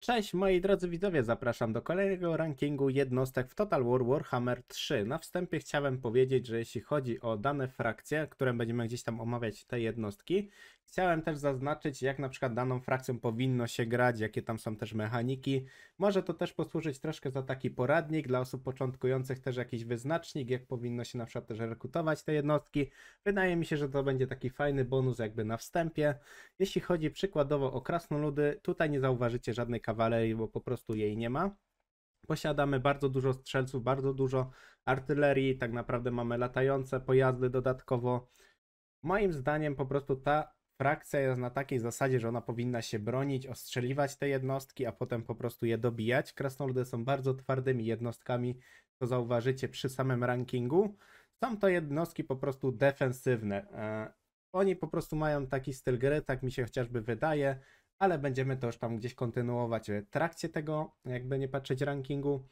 Cześć moi drodzy widzowie, zapraszam do kolejnego rankingu jednostek w Total War Warhammer 3. Na wstępie chciałem powiedzieć, że jeśli chodzi o dane frakcje, które będziemy gdzieś tam omawiać te jednostki, Chciałem też zaznaczyć, jak na przykład daną frakcją powinno się grać, jakie tam są też mechaniki. Może to też posłużyć troszkę za taki poradnik dla osób początkujących, też jakiś wyznacznik, jak powinno się na przykład też rekrutować te jednostki. Wydaje mi się, że to będzie taki fajny bonus jakby na wstępie. Jeśli chodzi przykładowo o krasnoludy, tutaj nie zauważycie żadnej kawalerii, bo po prostu jej nie ma. Posiadamy bardzo dużo strzelców, bardzo dużo artylerii, tak naprawdę mamy latające pojazdy dodatkowo. Moim zdaniem po prostu ta frakcja jest na takiej zasadzie, że ona powinna się bronić, ostrzeliwać te jednostki, a potem po prostu je dobijać. Krasnoludy są bardzo twardymi jednostkami, to zauważycie przy samym rankingu. Są to jednostki po prostu defensywne. E, oni po prostu mają taki styl gry, tak mi się chociażby wydaje, ale będziemy to już tam gdzieś kontynuować w trakcie tego, jakby nie patrzeć rankingu.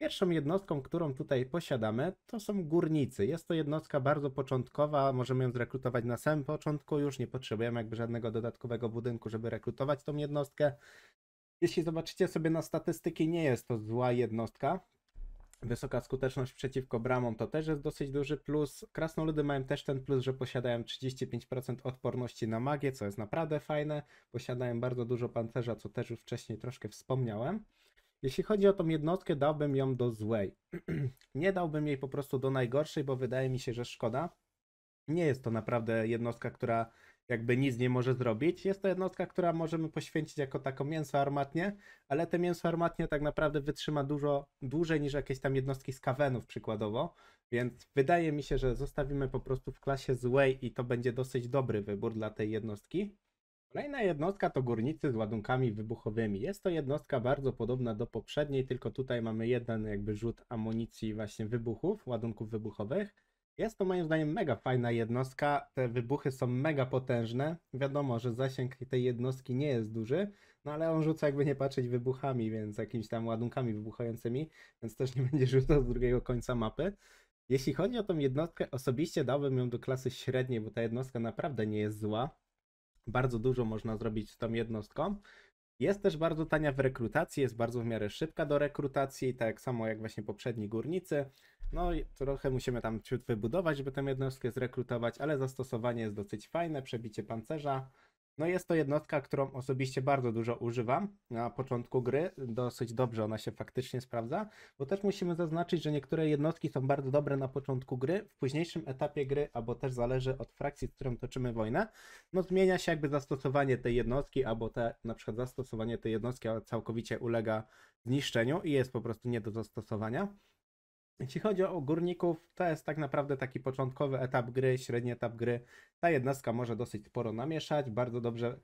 Pierwszą jednostką, którą tutaj posiadamy, to są górnicy. Jest to jednostka bardzo początkowa, możemy ją zrekrutować na samym początku już, nie potrzebujemy jakby żadnego dodatkowego budynku, żeby rekrutować tą jednostkę. Jeśli zobaczycie sobie na statystyki, nie jest to zła jednostka. Wysoka skuteczność przeciwko bramom to też jest dosyć duży plus. Krasnoludy mają też ten plus, że posiadają 35% odporności na magię, co jest naprawdę fajne. Posiadają bardzo dużo pancerza, co też już wcześniej troszkę wspomniałem. Jeśli chodzi o tą jednostkę, dałbym ją do złej. nie dałbym jej po prostu do najgorszej, bo wydaje mi się, że szkoda. Nie jest to naprawdę jednostka, która jakby nic nie może zrobić. Jest to jednostka, która możemy poświęcić jako taką mięso armatnie, ale te mięso armatnie tak naprawdę wytrzyma dużo dłużej niż jakieś tam jednostki z kawenów przykładowo, więc wydaje mi się, że zostawimy po prostu w klasie złej i to będzie dosyć dobry wybór dla tej jednostki. Kolejna jednostka to górnicy z ładunkami wybuchowymi. Jest to jednostka bardzo podobna do poprzedniej, tylko tutaj mamy jeden jakby rzut amunicji właśnie wybuchów, ładunków wybuchowych. Jest to moim zdaniem mega fajna jednostka, te wybuchy są mega potężne. Wiadomo, że zasięg tej jednostki nie jest duży, no ale on rzuca jakby nie patrzeć wybuchami, więc jakimiś tam ładunkami wybuchającymi, więc też nie będzie rzucał z drugiego końca mapy. Jeśli chodzi o tą jednostkę, osobiście dałbym ją do klasy średniej, bo ta jednostka naprawdę nie jest zła bardzo dużo można zrobić z tą jednostką. Jest też bardzo tania w rekrutacji, jest bardzo w miarę szybka do rekrutacji, tak samo jak właśnie poprzedni górnicy. No i trochę musimy tam ciut wybudować, żeby tę jednostkę zrekrutować, ale zastosowanie jest dosyć fajne, przebicie pancerza, no jest to jednostka, którą osobiście bardzo dużo używam na początku gry. Dosyć dobrze ona się faktycznie sprawdza, bo też musimy zaznaczyć, że niektóre jednostki są bardzo dobre na początku gry. W późniejszym etapie gry, albo też zależy od frakcji, z którą toczymy wojnę, no zmienia się jakby zastosowanie tej jednostki, albo te, na przykład zastosowanie tej jednostki całkowicie ulega zniszczeniu i jest po prostu nie do zastosowania. Jeśli chodzi o górników, to jest tak naprawdę taki początkowy etap gry, średni etap gry. Ta jednostka może dosyć sporo namieszać, bardzo dobrze,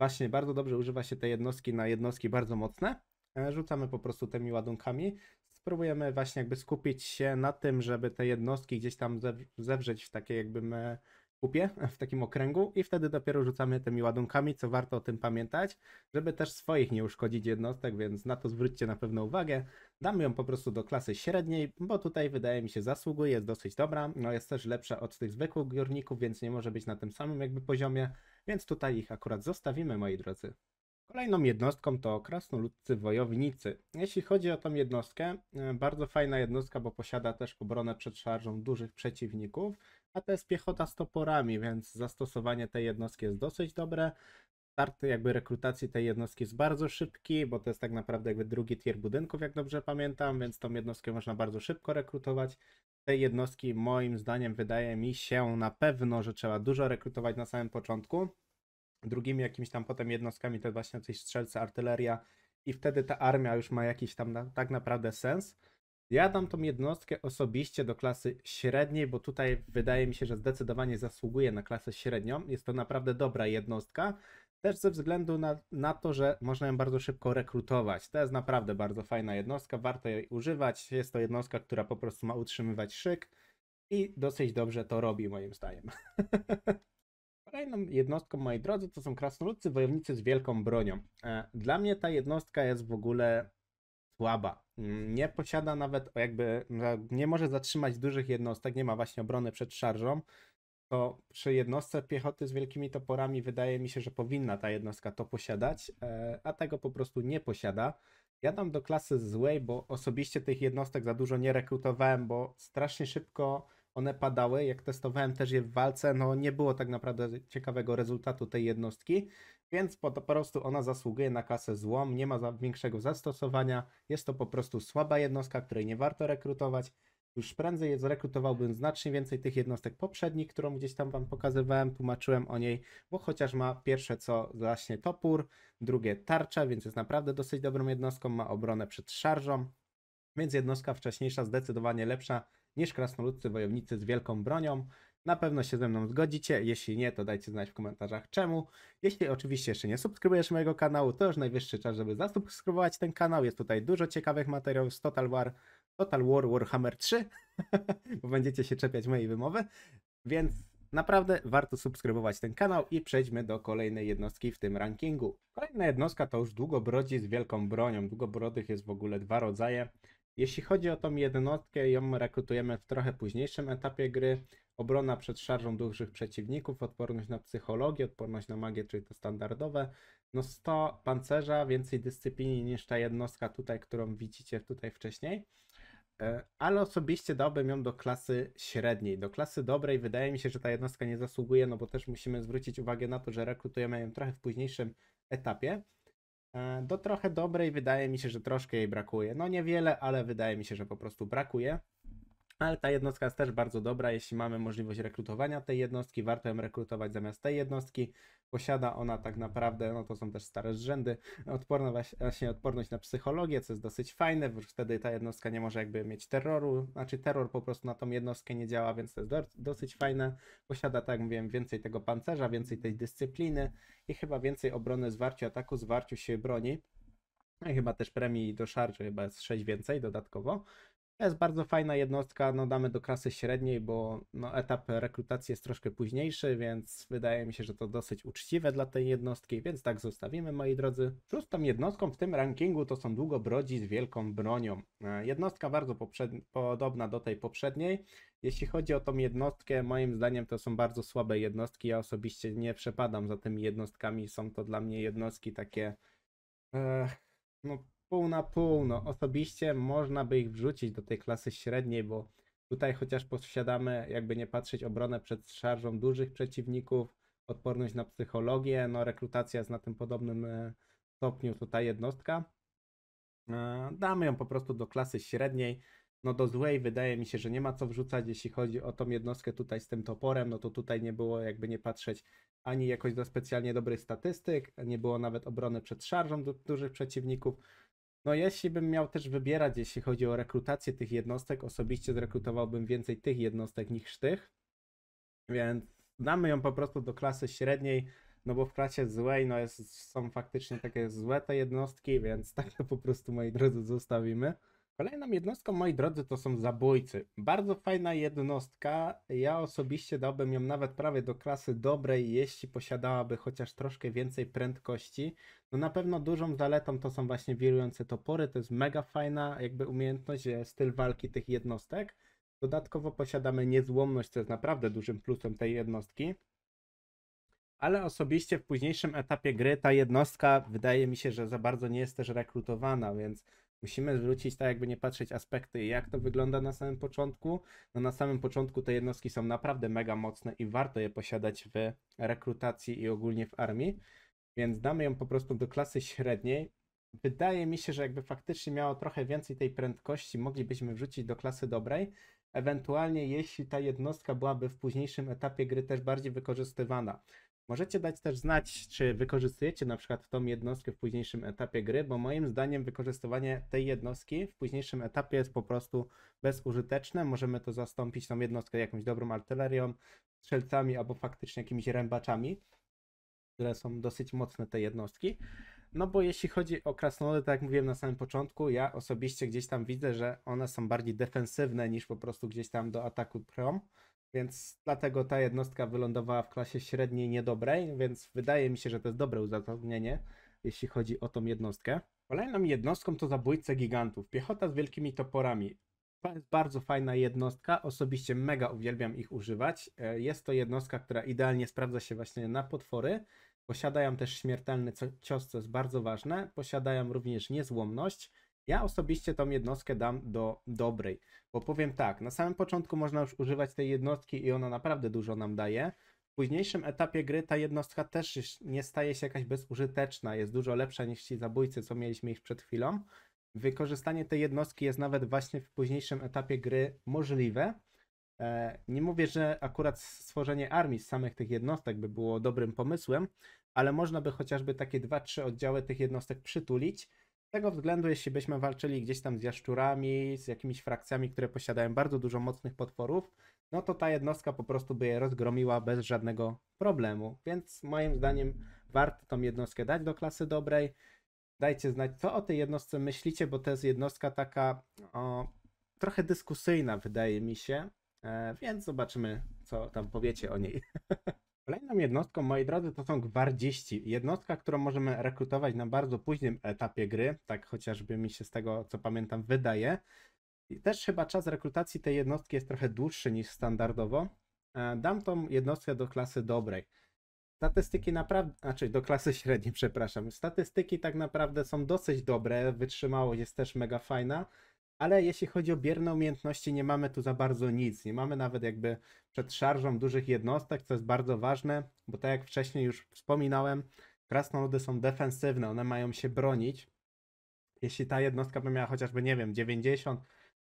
właśnie bardzo dobrze używa się te jednostki na jednostki bardzo mocne. E, rzucamy po prostu tymi ładunkami. Spróbujemy właśnie jakby skupić się na tym, żeby te jednostki gdzieś tam zewrzeć w takie jakby kupie w takim okręgu i wtedy dopiero rzucamy tymi ładunkami, co warto o tym pamiętać, żeby też swoich nie uszkodzić jednostek, więc na to zwróćcie na pewno uwagę. Damy ją po prostu do klasy średniej, bo tutaj wydaje mi się zasługuje, jest dosyć dobra, no jest też lepsza od tych zwykłych górników, więc nie może być na tym samym jakby poziomie, więc tutaj ich akurat zostawimy moi drodzy. Kolejną jednostką to krasnoludcy wojownicy. Jeśli chodzi o tą jednostkę, e, bardzo fajna jednostka, bo posiada też obronę przed szarżą dużych przeciwników a to jest piechota z toporami, więc zastosowanie tej jednostki jest dosyć dobre. Start jakby rekrutacji tej jednostki jest bardzo szybki, bo to jest tak naprawdę jakby drugi tier budynków, jak dobrze pamiętam, więc tą jednostkę można bardzo szybko rekrutować. Tej jednostki moim zdaniem wydaje mi się na pewno, że trzeba dużo rekrutować na samym początku. Drugimi jakimiś tam potem jednostkami to właśnie coś strzelce, artyleria i wtedy ta armia już ma jakiś tam na, tak naprawdę sens. Ja dam tą jednostkę osobiście do klasy średniej, bo tutaj wydaje mi się, że zdecydowanie zasługuje na klasę średnią. Jest to naprawdę dobra jednostka, też ze względu na, na to, że można ją bardzo szybko rekrutować. To jest naprawdę bardzo fajna jednostka, warto jej używać. Jest to jednostka, która po prostu ma utrzymywać szyk i dosyć dobrze to robi moim zdaniem. Kolejną jednostką, moi drodzy, to są krasnoludcy, wojownicy z wielką bronią. E, dla mnie ta jednostka jest w ogóle słaba. Nie posiada nawet jakby, nie może zatrzymać dużych jednostek, nie ma właśnie obrony przed szarżą. To przy jednostce piechoty z wielkimi toporami wydaje mi się, że powinna ta jednostka to posiadać, e, a tego po prostu nie posiada. Ja dam do klasy złej, bo osobiście tych jednostek za dużo nie rekrutowałem, bo strasznie szybko one padały. Jak testowałem też je w walce, no nie było tak naprawdę ciekawego rezultatu tej jednostki. Więc po, prostu ona zasługuje na kasę złą, nie ma za większego zastosowania. Jest to po prostu słaba jednostka, której nie warto rekrutować. Już prędzej zrekrutowałbym znacznie więcej tych jednostek poprzednich, którą gdzieś tam wam pokazywałem, tłumaczyłem o niej, bo chociaż ma pierwsze co właśnie topór, drugie tarcza, więc jest naprawdę dosyć dobrą jednostką, ma obronę przed szarżą, więc jednostka wcześniejsza zdecydowanie lepsza niż krasnoludcy wojownicy z wielką bronią. Na pewno się ze mną zgodzicie. Jeśli nie, to dajcie znać w komentarzach czemu. Jeśli oczywiście jeszcze nie subskrybujesz mojego kanału, to już najwyższy czas, żeby zasubskrybować ten kanał. Jest tutaj dużo ciekawych materiałów z Total War, Total War Warhammer 3, bo będziecie się czepiać mojej wymowy. Więc naprawdę warto subskrybować ten kanał i przejdźmy do kolejnej jednostki w tym rankingu. Kolejna jednostka to już Długobrodzi z Wielką Bronią. Długobrodych jest w ogóle dwa rodzaje. Jeśli chodzi o tą jednostkę, ją rekrutujemy w trochę późniejszym etapie gry. Obrona przed szarżą dużych przeciwników, odporność na psychologię, odporność na magię, czyli to standardowe. No 100 pancerza, więcej dyscypliny niż ta jednostka tutaj, którą widzicie tutaj wcześniej. E, ale osobiście dałbym ją do klasy średniej, do klasy dobrej. Wydaje mi się, że ta jednostka nie zasługuje, no bo też musimy zwrócić uwagę na to, że rekrutujemy ją trochę w późniejszym etapie. E, do trochę dobrej wydaje mi się, że troszkę jej brakuje. No niewiele, ale wydaje mi się, że po prostu brakuje ale ta jednostka jest też bardzo dobra, jeśli mamy możliwość rekrutowania tej jednostki, warto ją rekrutować zamiast tej jednostki. Posiada ona tak naprawdę, no to są też stare rzędy, odporna właśnie odporność na psychologię, co jest dosyć fajne, bo wtedy ta jednostka nie może jakby mieć terroru, znaczy terror po prostu na tą jednostkę nie działa, więc to jest dosyć fajne. Posiada, tak jak mówiłem, więcej tego pancerza, więcej tej dyscypliny i chyba więcej obrony zwarciu ataku, zwarciu się broni. No I chyba też premii do szarży chyba jest 6 więcej dodatkowo. To jest bardzo fajna jednostka, no damy do klasy średniej, bo no, etap rekrutacji jest troszkę późniejszy, więc wydaje mi się, że to dosyć uczciwe dla tej jednostki, więc tak zostawimy moi drodzy. Szóstą jednostką w tym rankingu to są długobrodzi z wielką bronią. E, jednostka bardzo podobna do tej poprzedniej. Jeśli chodzi o tą jednostkę, moim zdaniem to są bardzo słabe jednostki. Ja osobiście nie przepadam za tymi jednostkami. Są to dla mnie jednostki takie... E, no, pół na pół. No, osobiście można by ich wrzucić do tej klasy średniej, bo tutaj chociaż posiadamy, jakby nie patrzeć, obronę przed szarżą dużych przeciwników, odporność na psychologię, no rekrutacja jest na tym podobnym e, stopniu tutaj jednostka. E, damy ją po prostu do klasy średniej. No do złej wydaje mi się, że nie ma co wrzucać, jeśli chodzi o tą jednostkę tutaj z tym toporem, no to tutaj nie było jakby nie patrzeć ani jakoś do specjalnie dobrych statystyk, nie było nawet obrony przed szarżą dużych przeciwników. No jeśli bym miał też wybierać, jeśli chodzi o rekrutację tych jednostek, osobiście zrekrutowałbym więcej tych jednostek niż tych, więc damy ją po prostu do klasy średniej, no bo w klasie złej no jest, są faktycznie takie złe te jednostki, więc takie po prostu, moi drodzy, zostawimy. Kolejną jednostką, moi drodzy, to są zabójcy. Bardzo fajna jednostka. Ja osobiście dałbym ją nawet prawie do klasy dobrej, jeśli posiadałaby chociaż troszkę więcej prędkości. No na pewno dużą zaletą to są właśnie wirujące topory. To jest mega fajna jakby umiejętność, styl walki tych jednostek. Dodatkowo posiadamy niezłomność, co jest naprawdę dużym plusem tej jednostki. Ale osobiście w późniejszym etapie gry ta jednostka wydaje mi się, że za bardzo nie jest też rekrutowana, więc Musimy zwrócić, tak jakby nie patrzeć, aspekty, jak to wygląda na samym początku. No na samym początku te jednostki są naprawdę mega mocne i warto je posiadać w rekrutacji i ogólnie w armii, więc damy ją po prostu do klasy średniej. Wydaje mi się, że jakby faktycznie miało trochę więcej tej prędkości, moglibyśmy wrzucić do klasy dobrej. Ewentualnie, jeśli ta jednostka byłaby w późniejszym etapie gry też bardziej wykorzystywana, Możecie dać też znać, czy wykorzystujecie na przykład tą jednostkę w późniejszym etapie gry, bo moim zdaniem wykorzystywanie tej jednostki w późniejszym etapie jest po prostu bezużyteczne. Możemy to zastąpić tą jednostkę jakąś dobrą artylerią, strzelcami albo faktycznie jakimiś rębaczami, które są dosyć mocne te jednostki. No bo jeśli chodzi o krasnoludy, tak jak mówiłem na samym początku, ja osobiście gdzieś tam widzę, że one są bardziej defensywne niż po prostu gdzieś tam do ataku prom. Więc dlatego ta jednostka wylądowała w klasie średniej niedobrej, więc wydaje mi się, że to jest dobre uzasadnienie, jeśli chodzi o tą jednostkę. Kolejną jednostką to zabójce gigantów. Piechota z wielkimi toporami. To jest bardzo fajna jednostka. Osobiście mega uwielbiam ich używać. E, jest to jednostka, która idealnie sprawdza się właśnie na potwory. Posiadają też śmiertelny cios, co jest bardzo ważne. Posiadają również niezłomność. Ja osobiście tą jednostkę dam do dobrej, bo powiem tak, na samym początku można już używać tej jednostki i ona naprawdę dużo nam daje. W późniejszym etapie gry ta jednostka też nie staje się jakaś bezużyteczna, jest dużo lepsza niż ci zabójcy, co mieliśmy ich przed chwilą. Wykorzystanie tej jednostki jest nawet właśnie w późniejszym etapie gry możliwe. E, nie mówię, że akurat stworzenie armii z samych tych jednostek by było dobrym pomysłem, ale można by chociażby takie 2-3 oddziały tych jednostek przytulić, tego względu, jeśli byśmy walczyli gdzieś tam z jaszczurami, z jakimiś frakcjami, które posiadają bardzo dużo mocnych potworów, no to ta jednostka po prostu by je rozgromiła bez żadnego problemu. Więc moim zdaniem warto tą jednostkę dać do klasy dobrej. Dajcie znać, co o tej jednostce myślicie, bo to jest jednostka taka o, trochę dyskusyjna, wydaje mi się. E, więc zobaczymy, co tam powiecie o niej. Kolejną jednostką, moi drodzy, to są gwardziści. Jednostka, którą możemy rekrutować na bardzo późnym etapie gry, tak chociażby mi się z tego, co pamiętam, wydaje. I też chyba czas rekrutacji tej jednostki jest trochę dłuższy niż standardowo. E, dam tą jednostkę do klasy dobrej. Statystyki naprawdę, znaczy do klasy średniej, przepraszam. Statystyki tak naprawdę są dosyć dobre, wytrzymałość jest też mega fajna ale jeśli chodzi o bierne umiejętności, nie mamy tu za bardzo nic. Nie mamy nawet jakby przed szarżą dużych jednostek, co jest bardzo ważne, bo tak jak wcześniej już wspominałem, krasnoludy są defensywne, one mają się bronić. Jeśli ta jednostka by miała chociażby, nie wiem, 90,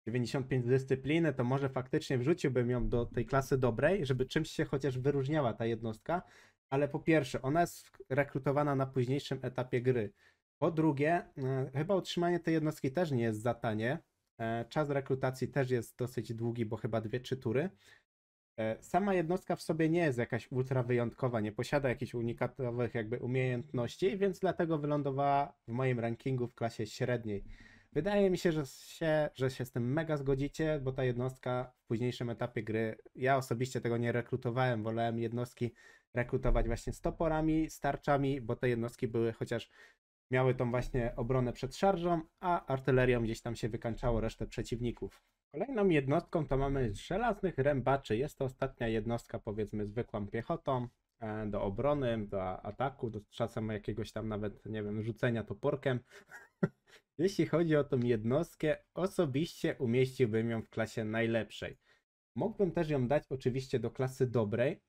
95 dyscypliny, to może faktycznie wrzuciłbym ją do tej klasy dobrej, żeby czymś się chociaż wyróżniała ta jednostka. Ale po pierwsze, ona jest rekrutowana na późniejszym etapie gry. Po drugie, e, chyba utrzymanie tej jednostki też nie jest za tanie, E, czas rekrutacji też jest dosyć długi, bo chyba 2-3 tury. E, sama jednostka w sobie nie jest jakaś ultra wyjątkowa, nie posiada jakichś unikatowych jakby umiejętności, więc dlatego wylądowała w moim rankingu w klasie średniej. Wydaje mi się że, się, że się z tym mega zgodzicie, bo ta jednostka w późniejszym etapie gry, ja osobiście tego nie rekrutowałem, wolałem jednostki rekrutować właśnie z toporami, z tarczami, bo te jednostki były chociaż miały tą właśnie obronę przed szarżą, a artylerią gdzieś tam się wykańczało resztę przeciwników. Kolejną jednostką to mamy żelaznych rębaczy. Jest to ostatnia jednostka powiedzmy zwykłą piechotą e, do obrony, do ataku, do czasem jakiegoś tam nawet, nie wiem, rzucenia toporkiem. Jeśli chodzi o tą jednostkę, osobiście umieściłbym ją w klasie najlepszej. Mógłbym też ją dać oczywiście do klasy dobrej,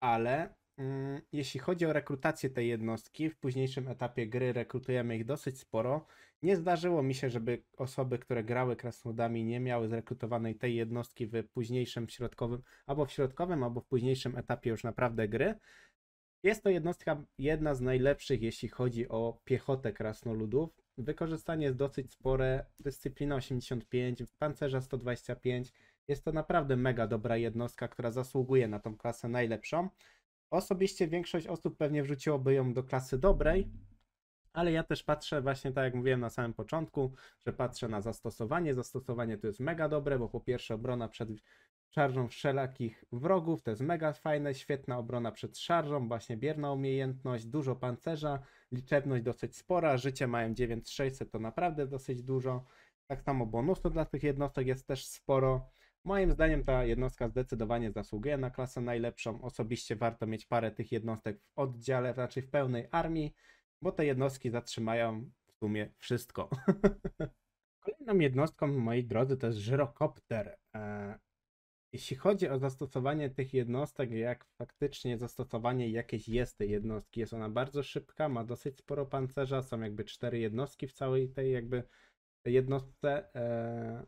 ale Mm, jeśli chodzi o rekrutację tej jednostki, w późniejszym etapie gry rekrutujemy ich dosyć sporo. Nie zdarzyło mi się, żeby osoby, które grały krasnodami, nie miały zrekrutowanej tej jednostki w późniejszym środkowym, albo w środkowym, albo w późniejszym etapie już naprawdę gry. Jest to jednostka jedna z najlepszych, jeśli chodzi o piechotę krasnoludów. Wykorzystanie jest dosyć spore, dyscyplina 85, pancerza 125. Jest to naprawdę mega dobra jednostka, która zasługuje na tą klasę najlepszą. Osobiście większość osób pewnie wrzuciłoby ją do klasy dobrej, ale ja też patrzę właśnie tak jak mówiłem na samym początku, że patrzę na zastosowanie. Zastosowanie to jest mega dobre, bo po pierwsze obrona przed szarżą wszelakich wrogów, to jest mega fajne, świetna obrona przed szarżą, właśnie bierna umiejętność, dużo pancerza, liczebność dosyć spora, życie mają 9600 to naprawdę dosyć dużo. Tak samo bonusu dla tych jednostek jest też sporo. Moim zdaniem ta jednostka zdecydowanie zasługuje na klasę najlepszą. Osobiście warto mieć parę tych jednostek w oddziale, raczej w pełnej armii, bo te jednostki zatrzymają w sumie wszystko. Kolejną jednostką, moi drodzy, to jest żyrokopter. E, jeśli chodzi o zastosowanie tych jednostek, jak faktycznie zastosowanie jakieś jest tej jednostki, jest ona bardzo szybka, ma dosyć sporo pancerza, są jakby cztery jednostki w całej tej jakby jednostce. E,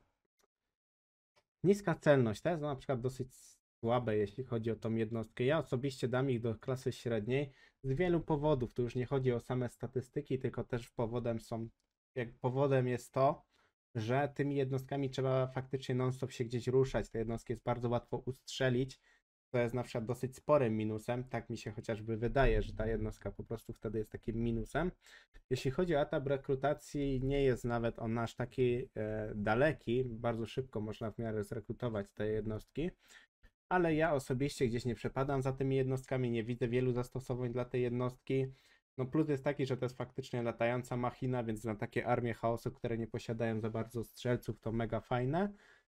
Niska celność też, no na przykład dosyć słabe, jeśli chodzi o tą jednostkę. Ja osobiście dam ich do klasy średniej z wielu powodów. Tu już nie chodzi o same statystyki, tylko też powodem są, jak powodem jest to, że tymi jednostkami trzeba faktycznie non-stop się gdzieś ruszać. Te jednostki jest bardzo łatwo ustrzelić, co jest na przykład dosyć sporym minusem, tak mi się chociażby wydaje, że ta jednostka po prostu wtedy jest takim minusem. Jeśli chodzi o etap rekrutacji, nie jest nawet on aż taki e, daleki, bardzo szybko można w miarę zrekrutować te jednostki, ale ja osobiście gdzieś nie przepadam za tymi jednostkami, nie widzę wielu zastosowań dla tej jednostki. No plus jest taki, że to jest faktycznie latająca machina, więc na takie armie chaosu, które nie posiadają za bardzo strzelców, to mega fajne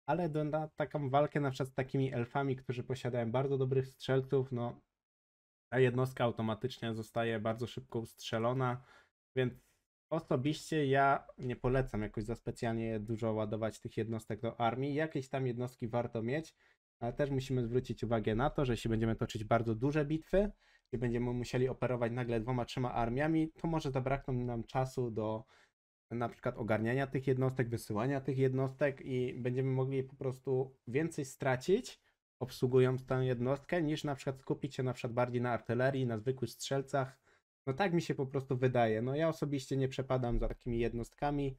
ale do, na taką walkę na przykład z takimi elfami, którzy posiadają bardzo dobrych strzelców, no ta jednostka automatycznie zostaje bardzo szybko ustrzelona, więc osobiście ja nie polecam jakoś za specjalnie dużo ładować tych jednostek do armii. Jakieś tam jednostki warto mieć, ale też musimy zwrócić uwagę na to, że jeśli będziemy toczyć bardzo duże bitwy i będziemy musieli operować nagle dwoma, trzema armiami, to może zabrakną nam czasu do na przykład ogarniania tych jednostek, wysyłania tych jednostek i będziemy mogli po prostu więcej stracić obsługując tę jednostkę, niż na przykład skupić się na przykład bardziej na artylerii, na zwykłych strzelcach. No tak mi się po prostu wydaje. No ja osobiście nie przepadam za takimi jednostkami.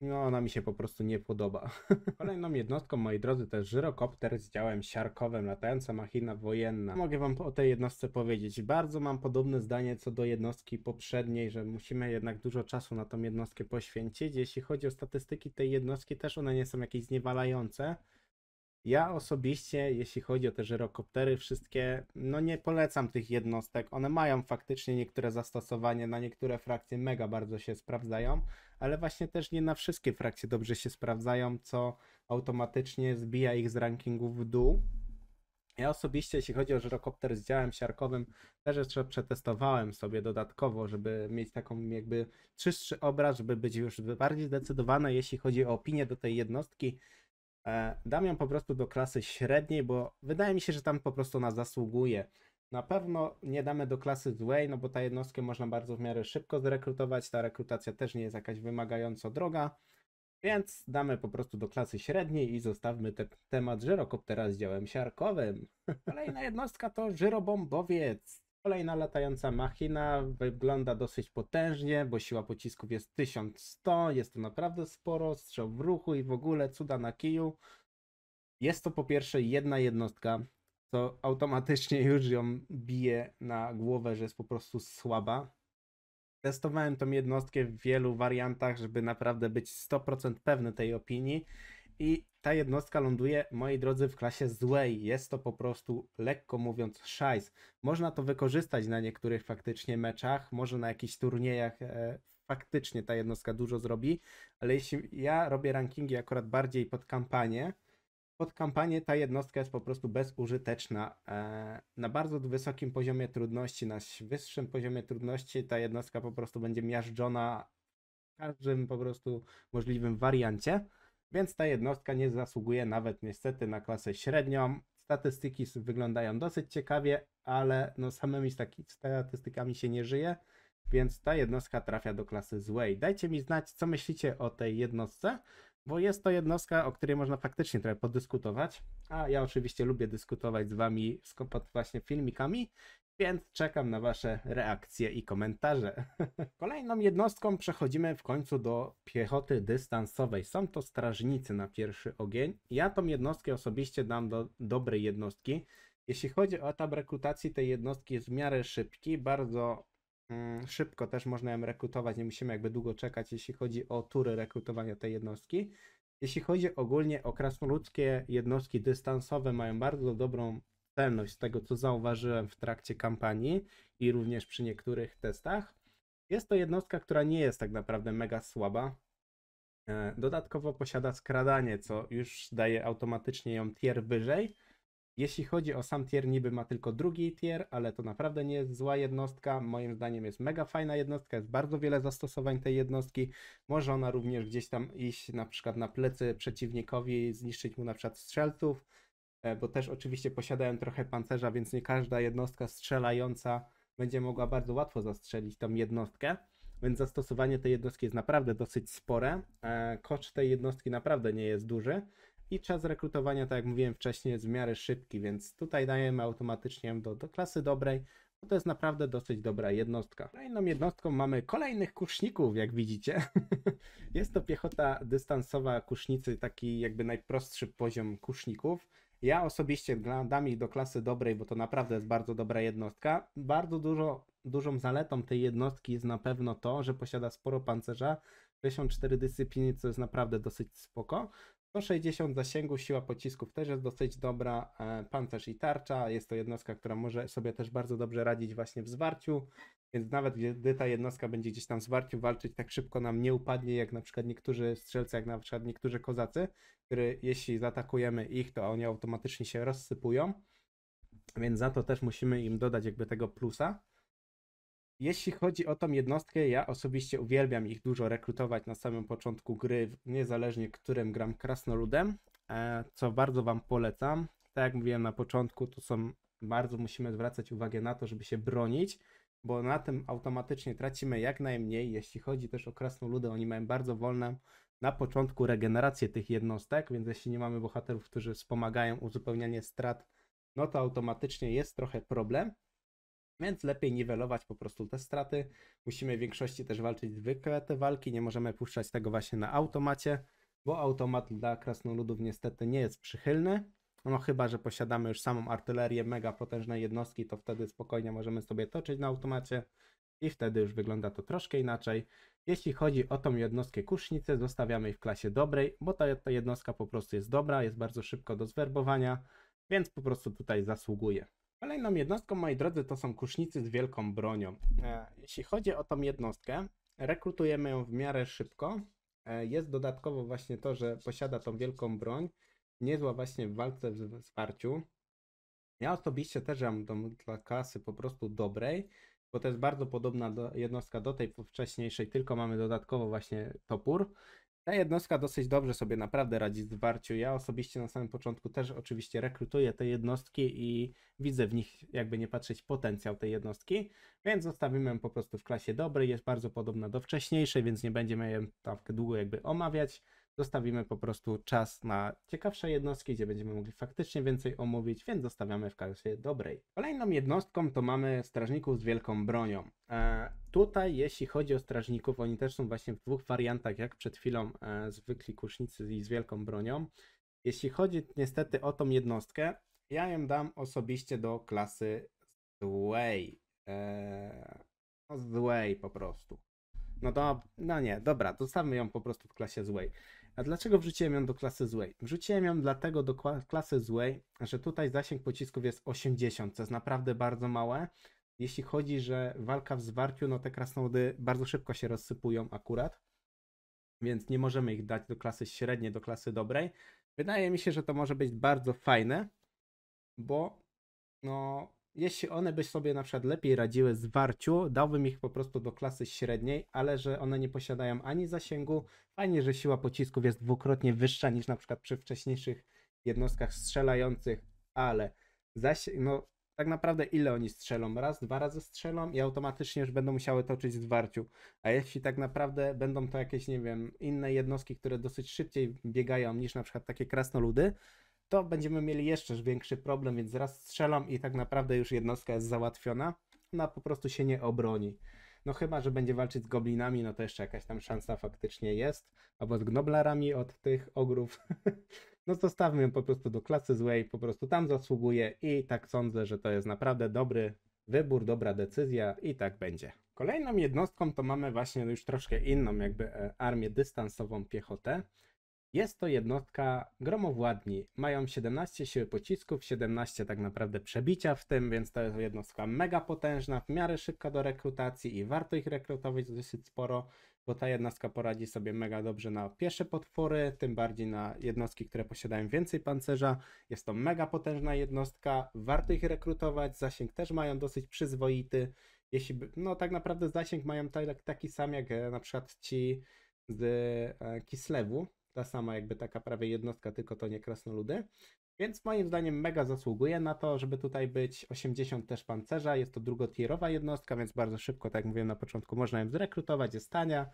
No, ona mi się po prostu nie podoba. Kolejną jednostką, moi drodzy, to jest żyrokopter z działem siarkowym, latająca machina wojenna. Mogę wam o tej jednostce powiedzieć. Bardzo mam podobne zdanie co do jednostki poprzedniej, że musimy jednak dużo czasu na tą jednostkę poświęcić. Jeśli chodzi o statystyki tej jednostki, też one nie są jakieś zniewalające. Ja osobiście, jeśli chodzi o te żyrokoptery, wszystkie, no nie polecam tych jednostek. One mają faktycznie niektóre zastosowanie, na niektóre frakcje mega bardzo się sprawdzają ale właśnie też nie na wszystkie frakcje dobrze się sprawdzają, co automatycznie zbija ich z rankingów w dół. Ja osobiście, jeśli chodzi o żyrokopter z działem siarkowym, też jeszcze przetestowałem sobie dodatkowo, żeby mieć taką jakby czystszy obraz, żeby być już bardziej zdecydowany, jeśli chodzi o opinię do tej jednostki. E, dam ją po prostu do klasy średniej, bo wydaje mi się, że tam po prostu ona zasługuje. Na pewno nie damy do klasy złej, no bo ta jednostkę można bardzo w miarę szybko zrekrutować, ta rekrutacja też nie jest jakaś wymagająco droga, więc damy po prostu do klasy średniej i zostawmy ten temat żyrokoptera z działem siarkowym. Kolejna jednostka to żyrobombowiec. Kolejna latająca machina wygląda dosyć potężnie, bo siła pocisków jest 1100, jest to naprawdę sporo, strzał w ruchu i w ogóle cuda na kiju. Jest to po pierwsze jedna jednostka, co automatycznie już ją bije na głowę, że jest po prostu słaba. Testowałem tą jednostkę w wielu wariantach, żeby naprawdę być 100% pewny tej opinii i ta jednostka ląduje, moi drodzy, w klasie złej. Jest to po prostu, lekko mówiąc, szajs. Można to wykorzystać na niektórych faktycznie meczach, może na jakichś turniejach e, faktycznie ta jednostka dużo zrobi, ale jeśli ja robię rankingi akurat bardziej pod kampanię, pod kampanię ta jednostka jest po prostu bezużyteczna. E, na bardzo wysokim poziomie trudności, na wyższym poziomie trudności ta jednostka po prostu będzie miażdżona w każdym po prostu możliwym wariancie, więc ta jednostka nie zasługuje nawet niestety na klasę średnią. Statystyki wyglądają dosyć ciekawie, ale no samymi statystykami się nie żyje, więc ta jednostka trafia do klasy złej. Dajcie mi znać, co myślicie o tej jednostce bo jest to jednostka, o której można faktycznie trochę podyskutować. A ja oczywiście lubię dyskutować z Wami z właśnie filmikami, więc czekam na Wasze reakcje i komentarze. Kolejną jednostką przechodzimy w końcu do piechoty dystansowej. Są to strażnicy na pierwszy ogień. Ja tą jednostkę osobiście dam do dobrej jednostki. Jeśli chodzi o etap rekrutacji tej jednostki jest w miarę szybki, bardzo Mm, szybko też można ją rekrutować, nie musimy jakby długo czekać, jeśli chodzi o tury rekrutowania tej jednostki. Jeśli chodzi ogólnie o krasnoludzkie jednostki dystansowe, mają bardzo dobrą celność z tego, co zauważyłem w trakcie kampanii i również przy niektórych testach. Jest to jednostka, która nie jest tak naprawdę mega słaba. E, dodatkowo posiada skradanie, co już daje automatycznie ją tier wyżej jeśli chodzi o sam tier, niby ma tylko drugi tier, ale to naprawdę nie jest zła jednostka. Moim zdaniem jest mega fajna jednostka, jest bardzo wiele zastosowań tej jednostki. Może ona również gdzieś tam iść na przykład na plecy przeciwnikowi, zniszczyć mu na przykład strzelców, e, bo też oczywiście posiadają trochę pancerza, więc nie każda jednostka strzelająca będzie mogła bardzo łatwo zastrzelić tą jednostkę. Więc zastosowanie tej jednostki jest naprawdę dosyć spore. E, koszt tej jednostki naprawdę nie jest duży. I czas rekrutowania, tak jak mówiłem wcześniej, jest w miarę szybki, więc tutaj dajemy automatycznie do, do klasy dobrej, to jest naprawdę dosyć dobra jednostka. Kolejną jednostką mamy kolejnych kuszników, jak widzicie. jest to piechota dystansowa kusznicy, taki jakby najprostszy poziom kuszników. Ja osobiście dam ich do klasy dobrej, bo to naprawdę jest bardzo dobra jednostka. Bardzo dużo, dużą zaletą tej jednostki jest na pewno to, że posiada sporo pancerza, 64 dyscypliny, co jest naprawdę dosyć spoko. 160 zasięgu, siła pocisków też jest dosyć dobra, e, pancerz i tarcza, jest to jednostka, która może sobie też bardzo dobrze radzić właśnie w zwarciu, więc nawet gdy ta jednostka będzie gdzieś tam w zwarciu walczyć, tak szybko nam nie upadnie, jak na przykład niektórzy strzelcy, jak na przykład niektórzy kozacy, które jeśli zaatakujemy ich, to oni automatycznie się rozsypują, więc za to też musimy im dodać jakby tego plusa. Jeśli chodzi o tą jednostkę, ja osobiście uwielbiam ich dużo rekrutować na samym początku gry, niezależnie którym gram krasnoludem, e, co bardzo Wam polecam. Tak jak mówiłem na początku, to są bardzo musimy zwracać uwagę na to, żeby się bronić, bo na tym automatycznie tracimy jak najmniej. Jeśli chodzi też o krasnoludy, oni mają bardzo wolną na początku regenerację tych jednostek, więc jeśli nie mamy bohaterów, którzy wspomagają uzupełnianie strat, no to automatycznie jest trochę problem. Więc lepiej niwelować po prostu te straty. Musimy w większości też walczyć zwykle te walki, nie możemy puszczać tego właśnie na automacie, bo automat dla krasnoludów niestety nie jest przychylny. No chyba, że posiadamy już samą artylerię mega potężnej jednostki, to wtedy spokojnie możemy sobie toczyć na automacie i wtedy już wygląda to troszkę inaczej. Jeśli chodzi o tą jednostkę kusznicy, zostawiamy jej w klasie dobrej, bo ta, ta jednostka po prostu jest dobra, jest bardzo szybko do zwerbowania, więc po prostu tutaj zasługuje. Kolejną jednostką, moi drodzy, to są kusznicy z wielką bronią. E, jeśli chodzi o tą jednostkę, rekrutujemy ją w miarę szybko. E, jest dodatkowo właśnie to, że posiada tą wielką broń, niezła właśnie w walce w wsparciu. Ja osobiście też mam tą dla klasy po prostu dobrej, bo to jest bardzo podobna do, jednostka do tej wcześniejszej, tylko mamy dodatkowo właśnie topór. Ta jednostka dosyć dobrze sobie naprawdę radzi z zwarciu. Ja osobiście na samym początku też oczywiście rekrutuję te jednostki i widzę w nich, jakby nie patrzeć, potencjał tej jednostki, więc zostawimy ją po prostu w klasie dobry. Jest bardzo podobna do wcześniejszej, więc nie będziemy ją tak długo jakby omawiać zostawimy po prostu czas na ciekawsze jednostki, gdzie będziemy mogli faktycznie więcej omówić, więc zostawiamy w klasie dobrej. Kolejną jednostką to mamy strażników z wielką bronią. E, tutaj jeśli chodzi o strażników, oni też są właśnie w dwóch wariantach, jak przed chwilą e, zwykli kusznicy i z wielką bronią. Jeśli chodzi niestety o tą jednostkę, ja ją dam osobiście do klasy złej. E, no, złej po prostu. No to, no nie, dobra, zostawmy ją po prostu w klasie złej. A dlaczego wrzuciłem ją do klasy złej? Wrzuciłem ją dlatego do klasy złej, że tutaj zasięg pocisków jest 80, co jest naprawdę bardzo małe. Jeśli chodzi, że walka w zwarciu, no te krasnoludy bardzo szybko się rozsypują akurat, więc nie możemy ich dać do klasy średniej, do klasy dobrej. Wydaje mi się, że to może być bardzo fajne, bo no, jeśli one by sobie na przykład lepiej radziły z warciu, dałbym ich po prostu do klasy średniej, ale że one nie posiadają ani zasięgu, ani że siła pocisków jest dwukrotnie wyższa niż na przykład przy wcześniejszych jednostkach strzelających, ale zasięg, no tak naprawdę ile oni strzelą? Raz, dwa razy strzelą i automatycznie już będą musiały toczyć z warciu. A jeśli tak naprawdę będą to jakieś, nie wiem, inne jednostki, które dosyć szybciej biegają niż na przykład takie krasnoludy, to będziemy mieli jeszcze większy problem, więc raz strzelam i tak naprawdę już jednostka jest załatwiona. Ona no po prostu się nie obroni. No chyba, że będzie walczyć z goblinami, no to jeszcze jakaś tam szansa faktycznie jest. Albo z gnoblarami od tych ogrów. no to ją po prostu do klasy złej, po prostu tam zasługuje i tak sądzę, że to jest naprawdę dobry wybór, dobra decyzja i tak będzie. Kolejną jednostką to mamy właśnie już troszkę inną jakby e, armię dystansową piechotę. Jest to jednostka gromowładni. Mają 17 siły pocisków, 17 tak naprawdę przebicia w tym, więc to jest jednostka mega potężna, w miarę szybka do rekrutacji i warto ich rekrutować dosyć sporo, bo ta jednostka poradzi sobie mega dobrze na piesze potwory, tym bardziej na jednostki, które posiadają więcej pancerza. Jest to mega potężna jednostka, warto ich rekrutować, zasięg też mają dosyć przyzwoity. Jeśli, by, no tak naprawdę zasięg mają tak, tak, taki sam jak e, na przykład ci z e, Kislewu, ta sama jakby taka prawie jednostka, tylko to nie krasnoludy. Więc moim zdaniem mega zasługuje na to, żeby tutaj być 80 też pancerza. Jest to drugotierowa jednostka, więc bardzo szybko, tak jak mówiłem na początku, można ją zrekrutować, jest tania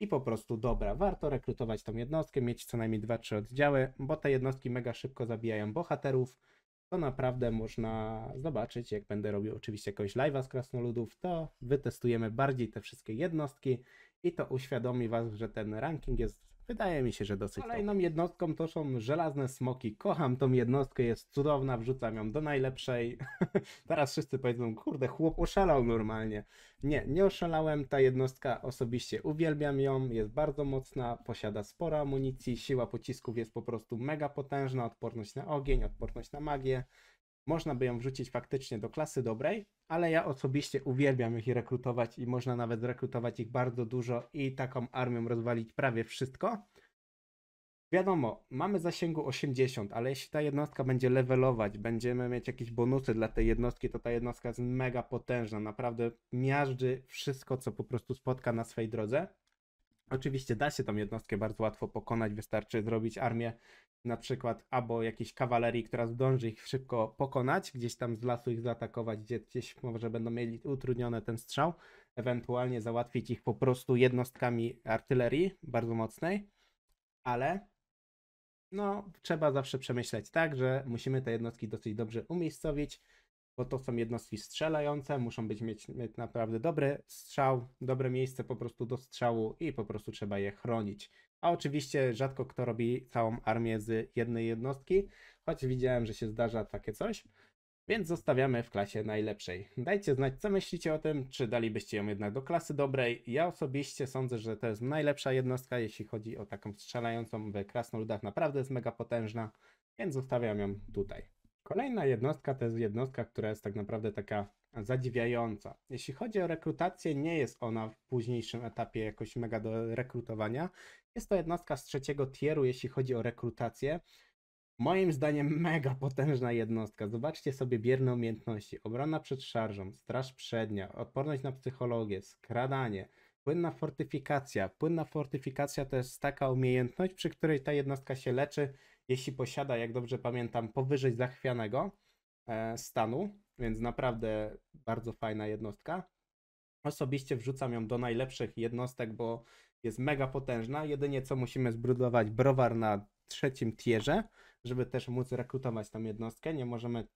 i po prostu dobra. Warto rekrutować tą jednostkę, mieć co najmniej 2-3 oddziały, bo te jednostki mega szybko zabijają bohaterów. To naprawdę można zobaczyć, jak będę robił oczywiście jakoś live'a z krasnoludów, to wytestujemy bardziej te wszystkie jednostki i to uświadomi Was, że ten ranking jest Wydaje mi się, że dosyć. Kolejną jednostką to są żelazne smoki. Kocham tą jednostkę, jest cudowna, wrzucam ją do najlepszej. Teraz wszyscy powiedzą, kurde, chłop oszalał normalnie. Nie, nie oszalałem. Ta jednostka osobiście uwielbiam ją, jest bardzo mocna, posiada sporo amunicji, siła pocisków jest po prostu mega potężna, odporność na ogień, odporność na magię. Można by ją wrzucić faktycznie do klasy dobrej, ale ja osobiście uwielbiam ich rekrutować i można nawet rekrutować ich bardzo dużo i taką armią rozwalić prawie wszystko. Wiadomo, mamy zasięgu 80, ale jeśli ta jednostka będzie levelować, będziemy mieć jakieś bonusy dla tej jednostki, to ta jednostka jest mega potężna, naprawdę miażdży wszystko, co po prostu spotka na swej drodze. Oczywiście da się tą jednostkę bardzo łatwo pokonać, wystarczy zrobić armię na przykład albo jakiejś kawalerii, która zdąży ich szybko pokonać, gdzieś tam z lasu ich zaatakować, gdzie gdzieś może będą mieli utrudnione ten strzał, ewentualnie załatwić ich po prostu jednostkami artylerii bardzo mocnej, ale no trzeba zawsze przemyśleć tak, że musimy te jednostki dosyć dobrze umiejscowić, bo to są jednostki strzelające, muszą być mieć, mieć naprawdę dobry strzał, dobre miejsce po prostu do strzału i po prostu trzeba je chronić. A oczywiście rzadko kto robi całą armię z jednej jednostki, choć widziałem, że się zdarza takie coś, więc zostawiamy w klasie najlepszej. Dajcie znać, co myślicie o tym, czy dalibyście ją jednak do klasy dobrej. Ja osobiście sądzę, że to jest najlepsza jednostka, jeśli chodzi o taką strzelającą w krasnoludach, naprawdę jest mega potężna, więc zostawiam ją tutaj. Kolejna jednostka to jest jednostka, która jest tak naprawdę taka zadziwiająca. Jeśli chodzi o rekrutację, nie jest ona w późniejszym etapie jakoś mega do rekrutowania. Jest to jednostka z trzeciego tieru, jeśli chodzi o rekrutację. Moim zdaniem mega potężna jednostka. Zobaczcie sobie bierne umiejętności. Obrona przed szarżą, straż przednia, odporność na psychologię, skradanie, płynna fortyfikacja. Płynna fortyfikacja to jest taka umiejętność, przy której ta jednostka się leczy, jeśli posiada, jak dobrze pamiętam, powyżej zachwianego. E, stanu, więc naprawdę bardzo fajna jednostka. Osobiście wrzucam ją do najlepszych jednostek, bo jest mega potężna. Jedynie co musimy zbrudować browar na trzecim tierze, żeby też móc rekrutować tam jednostkę. Nie możemy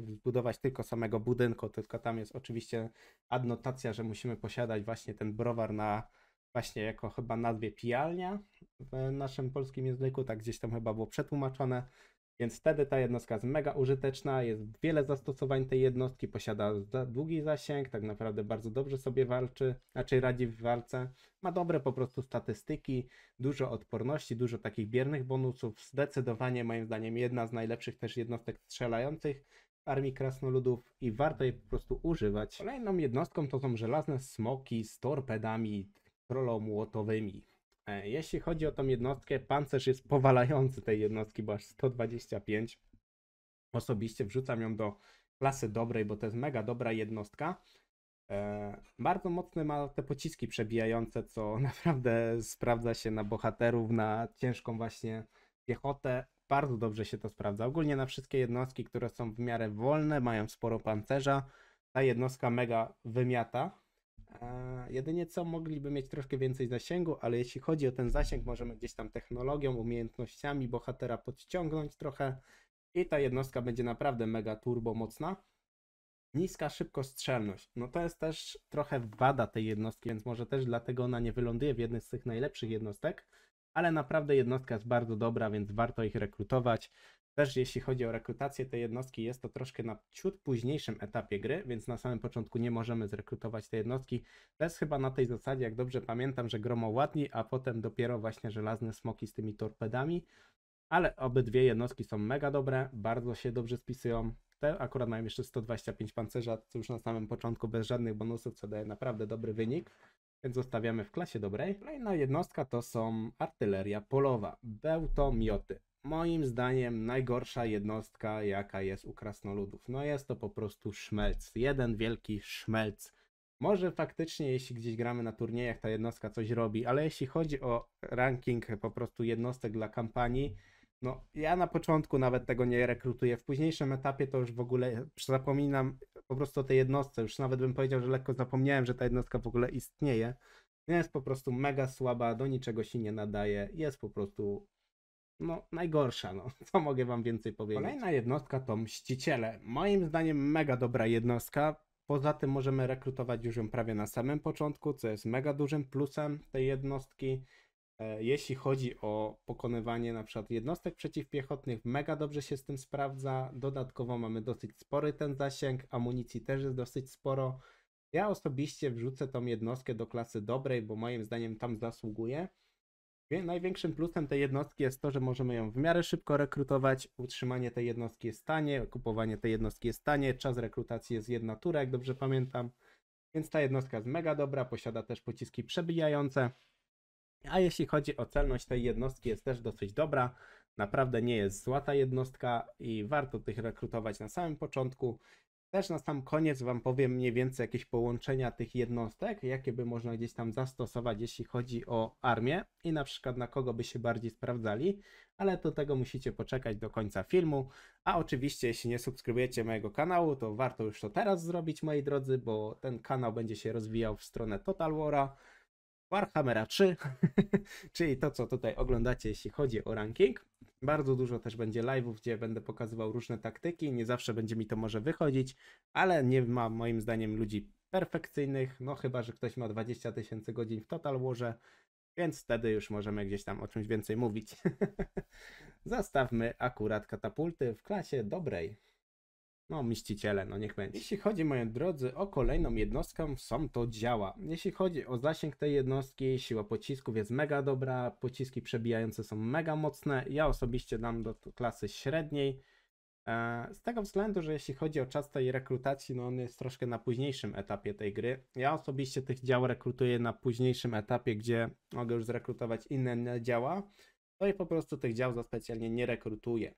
zbudować tylko samego budynku, tylko tam jest oczywiście adnotacja, że musimy posiadać właśnie ten browar na właśnie jako chyba nazwie pijalnia w naszym polskim języku, tak gdzieś tam chyba było przetłumaczone. Więc wtedy ta jednostka jest mega użyteczna, jest wiele zastosowań tej jednostki, posiada długi zasięg, tak naprawdę bardzo dobrze sobie walczy, raczej radzi w walce. Ma dobre po prostu statystyki, dużo odporności, dużo takich biernych bonusów. Zdecydowanie moim zdaniem jedna z najlepszych też jednostek strzelających w armii krasnoludów i warto je po prostu używać. Kolejną jednostką to są żelazne smoki z torpedami trolomłotowymi. E, jeśli chodzi o tą jednostkę, pancerz jest powalający tej jednostki, bo aż 125. Osobiście wrzucam ją do klasy dobrej, bo to jest mega dobra jednostka. E, bardzo mocne ma te pociski przebijające, co naprawdę sprawdza się na bohaterów, na ciężką właśnie piechotę. Bardzo dobrze się to sprawdza. Ogólnie na wszystkie jednostki, które są w miarę wolne, mają sporo pancerza. Ta jednostka mega wymiata Jedynie co mogliby mieć troszkę więcej zasięgu, ale jeśli chodzi o ten zasięg, możemy gdzieś tam technologią, umiejętnościami bohatera podciągnąć trochę i ta jednostka będzie naprawdę mega turbo mocna. Niska szybkostrzelność. No to jest też trochę wada tej jednostki, więc może też dlatego ona nie wyląduje w jednej z tych najlepszych jednostek, ale naprawdę jednostka jest bardzo dobra, więc warto ich rekrutować. Też jeśli chodzi o rekrutację tej jednostki, jest to troszkę na ciut późniejszym etapie gry, więc na samym początku nie możemy zrekrutować tej jednostki. To jest chyba na tej zasadzie, jak dobrze pamiętam, że gromo ładni, a potem dopiero właśnie żelazne smoki z tymi torpedami. Ale obydwie jednostki są mega dobre, bardzo się dobrze spisują. Te akurat mają jeszcze 125 pancerza, co już na samym początku bez żadnych bonusów, co daje naprawdę dobry wynik. Więc zostawiamy w klasie dobrej. Kolejna no jednostka to są artyleria polowa, bełtomioty moim zdaniem najgorsza jednostka, jaka jest u krasnoludów. No jest to po prostu szmelc. Jeden wielki szmelc. Może faktycznie, jeśli gdzieś gramy na turniejach, ta jednostka coś robi, ale jeśli chodzi o ranking po prostu jednostek dla kampanii, no ja na początku nawet tego nie rekrutuję. W późniejszym etapie to już w ogóle zapominam po prostu o tej jednostce. Już nawet bym powiedział, że lekko zapomniałem, że ta jednostka w ogóle istnieje. Jest po prostu mega słaba, do niczego się nie nadaje, jest po prostu no, najgorsza, no, co mogę wam więcej powiedzieć. Kolejna jednostka to Mściciele. Moim zdaniem mega dobra jednostka. Poza tym możemy rekrutować już ją prawie na samym początku, co jest mega dużym plusem tej jednostki. E, jeśli chodzi o pokonywanie na przykład jednostek przeciwpiechotnych, mega dobrze się z tym sprawdza. Dodatkowo mamy dosyć spory ten zasięg, amunicji też jest dosyć sporo. Ja osobiście wrzucę tą jednostkę do klasy dobrej, bo moim zdaniem tam zasługuje. Największym plusem tej jednostki jest to, że możemy ją w miarę szybko rekrutować. Utrzymanie tej jednostki jest tanie, kupowanie tej jednostki jest tanie, czas rekrutacji jest jedna tura, jak dobrze pamiętam. Więc ta jednostka jest mega dobra, posiada też pociski przebijające. A jeśli chodzi o celność tej jednostki, jest też dosyć dobra. Naprawdę nie jest zła ta jednostka i warto tych rekrutować na samym początku. Też na sam koniec Wam powiem mniej więcej jakieś połączenia tych jednostek, jakie by można gdzieś tam zastosować, jeśli chodzi o armię i na przykład na kogo by się bardziej sprawdzali, ale do tego musicie poczekać do końca filmu. A oczywiście, jeśli nie subskrybujecie mojego kanału, to warto już to teraz zrobić, moi drodzy, bo ten kanał będzie się rozwijał w stronę Total War'a, Warhammera 3, czyli to, co tutaj oglądacie, jeśli chodzi o ranking. Bardzo dużo też będzie live'ów, gdzie będę pokazywał różne taktyki. Nie zawsze będzie mi to może wychodzić, ale nie ma moim zdaniem ludzi perfekcyjnych, no chyba, że ktoś ma 20 tysięcy godzin w Total Warze, więc wtedy już możemy gdzieś tam o czymś więcej mówić. Zastawmy akurat katapulty w klasie dobrej. No, mściciele, no niech będzie. Jeśli chodzi, moi drodzy, o kolejną jednostkę, są to działa. Jeśli chodzi o zasięg tej jednostki, siła pocisków jest mega dobra, pociski przebijające są mega mocne. Ja osobiście dam do klasy średniej. E, z tego względu, że jeśli chodzi o czas tej rekrutacji, no on jest troszkę na późniejszym etapie tej gry. Ja osobiście tych dział rekrutuję na późniejszym etapie, gdzie mogę już zrekrutować inne działa, no i po prostu tych dział za specjalnie nie rekrutuję.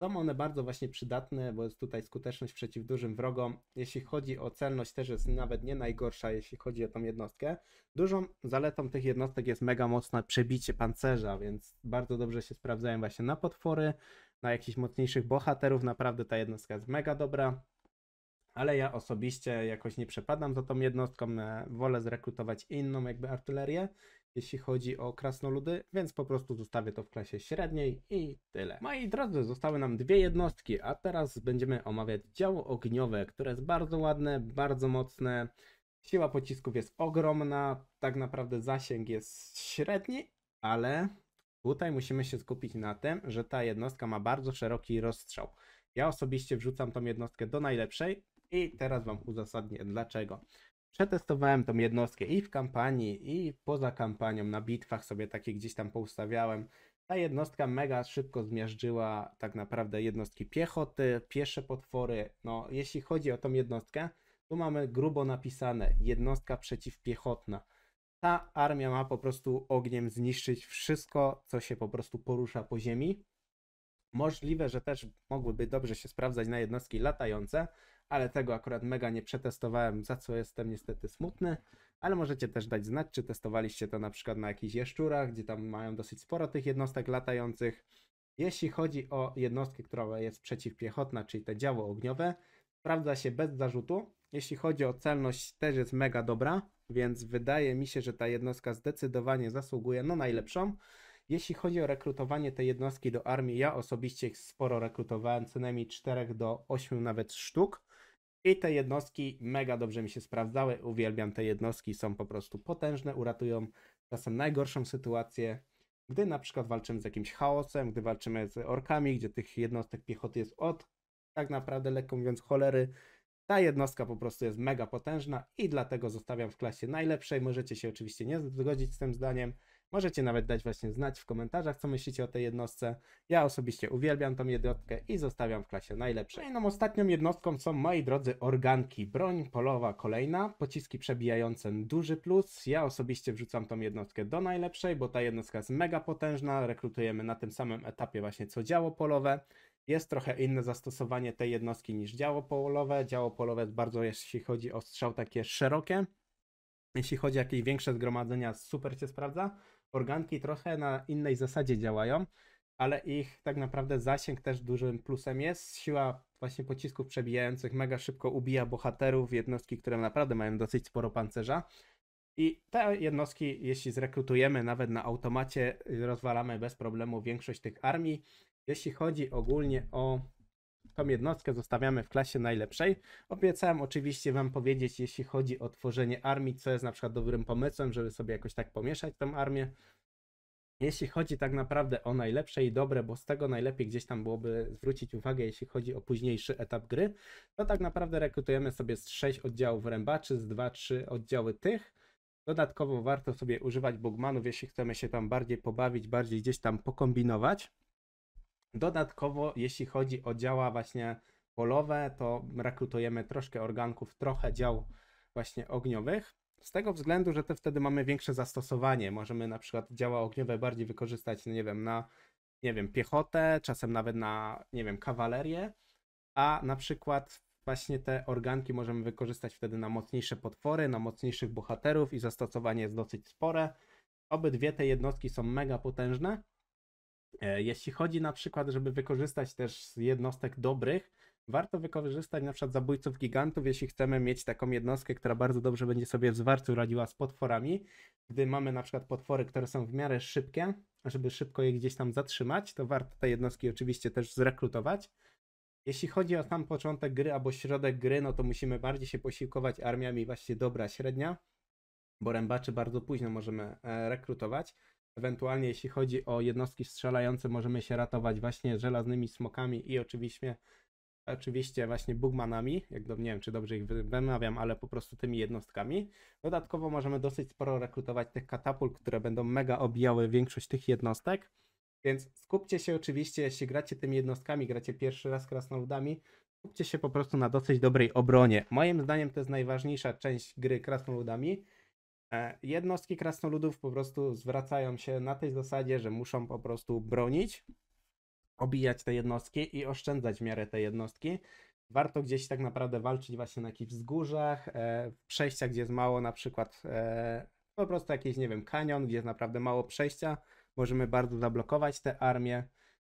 Są one bardzo właśnie przydatne, bo jest tutaj skuteczność przeciw dużym wrogom. Jeśli chodzi o celność, też jest nawet nie najgorsza, jeśli chodzi o tą jednostkę. Dużą zaletą tych jednostek jest mega mocne przebicie pancerza, więc bardzo dobrze się sprawdzają właśnie na potwory, na jakichś mocniejszych bohaterów. Naprawdę ta jednostka jest mega dobra. Ale ja osobiście jakoś nie przepadam za tą jednostką, wolę zrekrutować inną jakby artylerię jeśli chodzi o krasnoludy, więc po prostu zostawię to w klasie średniej i tyle. Moi drodzy, zostały nam dwie jednostki, a teraz będziemy omawiać działo ogniowe, które jest bardzo ładne, bardzo mocne. Siła pocisków jest ogromna, tak naprawdę zasięg jest średni, ale tutaj musimy się skupić na tym, że ta jednostka ma bardzo szeroki rozstrzał. Ja osobiście wrzucam tą jednostkę do najlepszej i teraz Wam uzasadnię dlaczego. Przetestowałem tą jednostkę i w kampanii, i poza kampanią, na bitwach sobie takie gdzieś tam poustawiałem. Ta jednostka mega szybko zmiażdżyła tak naprawdę jednostki piechoty, piesze potwory. No, jeśli chodzi o tą jednostkę, tu mamy grubo napisane jednostka przeciwpiechotna. Ta armia ma po prostu ogniem zniszczyć wszystko, co się po prostu porusza po ziemi. Możliwe, że też mogłyby dobrze się sprawdzać na jednostki latające, ale tego akurat mega nie przetestowałem, za co jestem niestety smutny. Ale możecie też dać znać, czy testowaliście to na przykład na jakichś jeszczurach, gdzie tam mają dosyć sporo tych jednostek latających. Jeśli chodzi o jednostkę, która jest przeciwpiechotna, czyli te działo ogniowe, sprawdza się bez zarzutu. Jeśli chodzi o celność, też jest mega dobra, więc wydaje mi się, że ta jednostka zdecydowanie zasługuje na najlepszą. Jeśli chodzi o rekrutowanie tej jednostki do armii, ja osobiście ich sporo rekrutowałem, co najmniej 4 do 8 nawet sztuk. I te jednostki mega dobrze mi się sprawdzały. Uwielbiam te jednostki, są po prostu potężne, uratują czasem najgorszą sytuację. Gdy na przykład walczymy z jakimś chaosem, gdy walczymy z orkami, gdzie tych jednostek piechoty jest od tak naprawdę lekko mówiąc cholery, ta jednostka po prostu jest mega potężna i dlatego zostawiam w klasie najlepszej. Możecie się oczywiście nie zgodzić z tym zdaniem, Możecie nawet dać właśnie znać w komentarzach, co myślicie o tej jednostce. Ja osobiście uwielbiam tą jednostkę i zostawiam w klasie najlepszej. Kolejną ostatnią jednostką są, moi drodzy, organki. Broń polowa kolejna, pociski przebijające duży plus. Ja osobiście wrzucam tą jednostkę do najlepszej, bo ta jednostka jest mega potężna. Rekrutujemy na tym samym etapie właśnie co działo polowe. Jest trochę inne zastosowanie tej jednostki niż działo polowe. Działo polowe jest bardzo, jeśli chodzi o strzał, takie szerokie. Jeśli chodzi o jakieś większe zgromadzenia, super się sprawdza organki trochę na innej zasadzie działają, ale ich tak naprawdę zasięg też dużym plusem jest. Siła właśnie pocisków przebijających mega szybko ubija bohaterów, jednostki, które naprawdę mają dosyć sporo pancerza. I te jednostki, jeśli zrekrutujemy nawet na automacie, rozwalamy bez problemu większość tych armii. Jeśli chodzi ogólnie o tą jednostkę zostawiamy w klasie najlepszej. Obiecałem oczywiście Wam powiedzieć, jeśli chodzi o tworzenie armii, co jest na przykład dobrym pomysłem, żeby sobie jakoś tak pomieszać tą armię. Jeśli chodzi tak naprawdę o najlepsze i dobre, bo z tego najlepiej gdzieś tam byłoby zwrócić uwagę, jeśli chodzi o późniejszy etap gry, to tak naprawdę rekrutujemy sobie z 6 oddziałów rębaczy, z 2-3 oddziały tych. Dodatkowo warto sobie używać bugmanów, jeśli chcemy się tam bardziej pobawić, bardziej gdzieś tam pokombinować. Dodatkowo, jeśli chodzi o działa właśnie polowe, to rekrutujemy troszkę organków, trochę dział właśnie ogniowych. Z tego względu, że te wtedy mamy większe zastosowanie. Możemy na przykład działa ogniowe bardziej wykorzystać, no nie wiem, na nie wiem, piechotę, czasem nawet na, nie wiem, kawalerię, a na przykład właśnie te organki możemy wykorzystać wtedy na mocniejsze potwory, na mocniejszych bohaterów i zastosowanie jest dosyć spore. Obydwie te jednostki są mega potężne, E, jeśli chodzi na przykład, żeby wykorzystać też jednostek dobrych, warto wykorzystać na przykład zabójców gigantów, jeśli chcemy mieć taką jednostkę, która bardzo dobrze będzie sobie w zwarciu radziła z potworami. Gdy mamy na przykład potwory, które są w miarę szybkie, żeby szybko je gdzieś tam zatrzymać, to warto te jednostki oczywiście też zrekrutować. Jeśli chodzi o sam początek gry albo środek gry, no to musimy bardziej się posiłkować armiami właśnie dobra średnia, bo rębaczy bardzo późno możemy e, rekrutować. Ewentualnie jeśli chodzi o jednostki strzelające, możemy się ratować właśnie żelaznymi smokami i oczywiście, oczywiście właśnie bugmanami, jak do, nie wiem czy dobrze ich wymawiam, ale po prostu tymi jednostkami. Dodatkowo możemy dosyć sporo rekrutować tych katapult, które będą mega obijały większość tych jednostek. Więc skupcie się oczywiście, jeśli gracie tymi jednostkami, gracie pierwszy raz krasnoludami, skupcie się po prostu na dosyć dobrej obronie. Moim zdaniem to jest najważniejsza część gry krasnoludami, E, jednostki krasnoludów po prostu zwracają się na tej zasadzie, że muszą po prostu bronić, obijać te jednostki i oszczędzać w miarę te jednostki. Warto gdzieś tak naprawdę walczyć właśnie na jakichś wzgórzach, w e, przejściach, gdzie jest mało na przykład e, po prostu jakiś, nie wiem, kanion, gdzie jest naprawdę mało przejścia. Możemy bardzo zablokować te armie.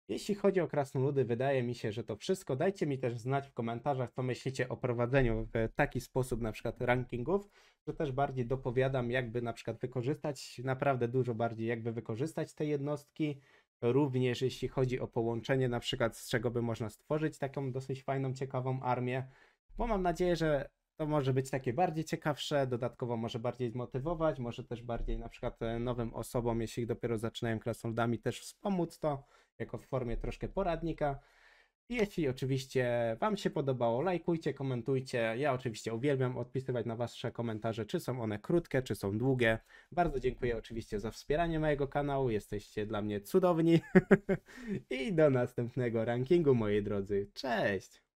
Jeśli chodzi o krasnoludy, wydaje mi się, że to wszystko. Dajcie mi też znać w komentarzach, co myślicie o prowadzeniu w taki sposób na przykład rankingów, że też bardziej dopowiadam, jakby na przykład wykorzystać, naprawdę dużo bardziej jakby wykorzystać te jednostki, również jeśli chodzi o połączenie na przykład z czego by można stworzyć taką dosyć fajną, ciekawą armię, bo mam nadzieję, że to może być takie bardziej ciekawsze, dodatkowo może bardziej zmotywować, może też bardziej na przykład e, nowym osobom, jeśli dopiero zaczynają krasnoludami też wspomóc to jako w formie troszkę poradnika. Jeśli oczywiście Wam się podobało, lajkujcie, komentujcie. Ja oczywiście uwielbiam odpisywać na Wasze komentarze, czy są one krótkie, czy są długie. Bardzo dziękuję oczywiście za wspieranie mojego kanału. Jesteście dla mnie cudowni. I do następnego rankingu, moi drodzy. Cześć!